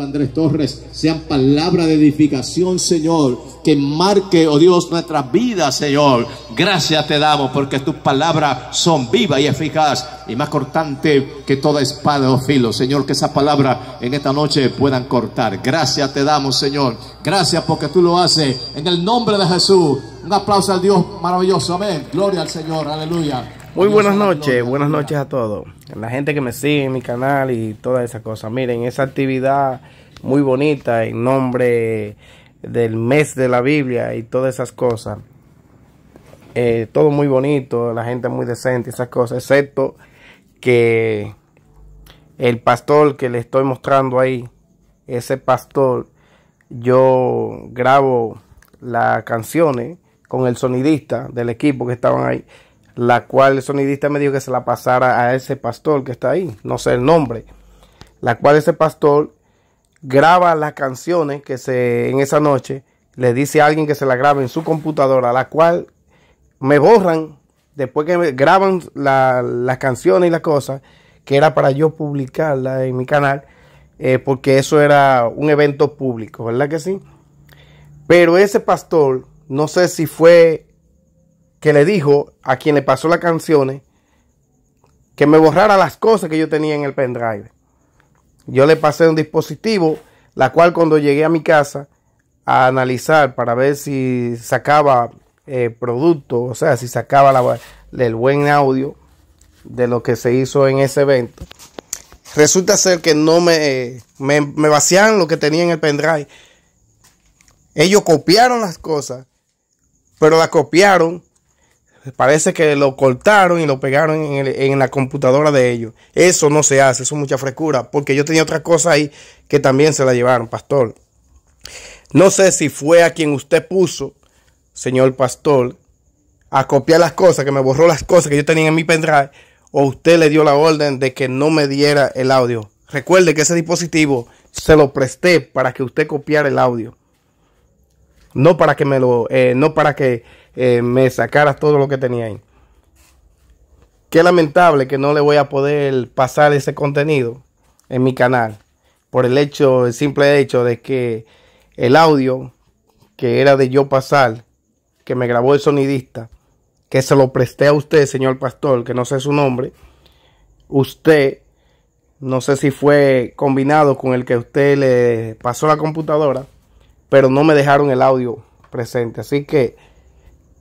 Andrés Torres, sean palabra de edificación, Señor, que marque, oh Dios, nuestra vida, Señor. Gracias te damos porque tus palabras son vivas y eficaz y más cortante que toda espada o filo. Señor, que esa palabra en esta noche puedan cortar. Gracias te damos, Señor. Gracias porque tú lo haces en el nombre de Jesús. Un aplauso al Dios maravilloso. Amén. Gloria al Señor. Aleluya. Muy buenas noches, buenas noches a todos. La gente que me sigue en mi canal y todas esas cosas. Miren, esa actividad muy bonita en nombre del mes de la Biblia y todas esas cosas. Eh, todo muy bonito, la gente muy decente, esas cosas, excepto que el pastor que le estoy mostrando ahí, ese pastor, yo grabo las canciones con el sonidista del equipo que estaban ahí la cual el sonidista me dijo que se la pasara a ese pastor que está ahí, no sé el nombre, la cual ese pastor graba las canciones que se en esa noche le dice a alguien que se la grabe en su computadora, la cual me borran después que me graban la, las canciones y las cosas que era para yo publicarla en mi canal, eh, porque eso era un evento público, ¿verdad que sí? Pero ese pastor, no sé si fue que le dijo a quien le pasó las canciones que me borrara las cosas que yo tenía en el pendrive. Yo le pasé un dispositivo, la cual cuando llegué a mi casa a analizar para ver si sacaba el eh, producto, o sea, si sacaba la, el buen audio de lo que se hizo en ese evento. Resulta ser que no me, me, me vaciaron lo que tenía en el pendrive. Ellos copiaron las cosas, pero las copiaron Parece que lo cortaron y lo pegaron en, la computadora de ellos. Eso no se hace, eso es mucha frescura, porque yo tenía otra cosa ahí que también se la llevaron, pastor. No sé si fue a quien usted puso, señor pastor, a copiar las cosas, que me borró las cosas que yo tenía en mi pendrive, o usted le dio la orden de que no me diera el audio. Recuerde que ese dispositivo se lo presté para que usted copiara el audio no para que me lo, eh, no para que eh, me sacaras todo lo que tenía ahí. Qué lamentable que no le voy a poder pasar ese contenido en mi canal por el hecho, el simple hecho de que el audio que era de yo pasar, que me grabó el sonidista, que se lo presté a usted, señor pastor, que no sé su nombre, usted, no sé si fue combinado con el que usted le pasó la computadora, pero no me dejaron el audio presente. Así que,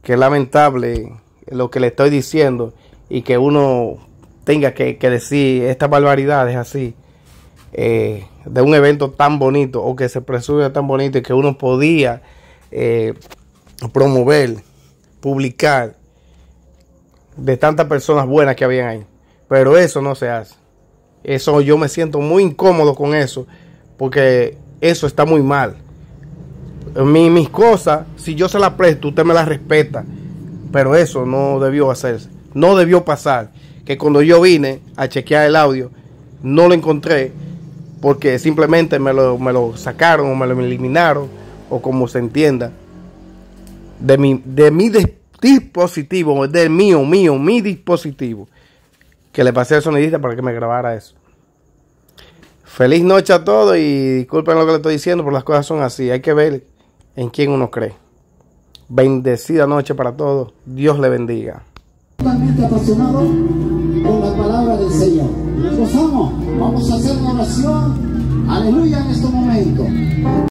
que lamentable lo que le estoy diciendo y que uno tenga que, decir estas barbaridades así eh, de un evento tan bonito o que se presume tan bonito y que uno podía eh, promover, publicar de tantas personas buenas que habían ahí. Pero eso no se hace. Eso yo me siento muy incómodo con eso porque eso está muy mal mis cosas, si yo se las presto, usted me las respeta. Pero eso no debió hacerse, no debió pasar. Que cuando yo vine a chequear el audio, no lo encontré porque simplemente me lo, me lo sacaron o me lo eliminaron, o como se entienda, de mi, de mi dispositivo, del mío, mío, mi dispositivo, que le pasé al sonidista para que me grabara eso. Feliz noche a todos y disculpen lo que le estoy diciendo, pero las cosas son así, hay que ver en quién uno cree. Bendecida noche para todos. Dios le bendiga. Totalmente apasionado con la palabra del Señor. Nos vamos a hacer una oración. Aleluya en este momento.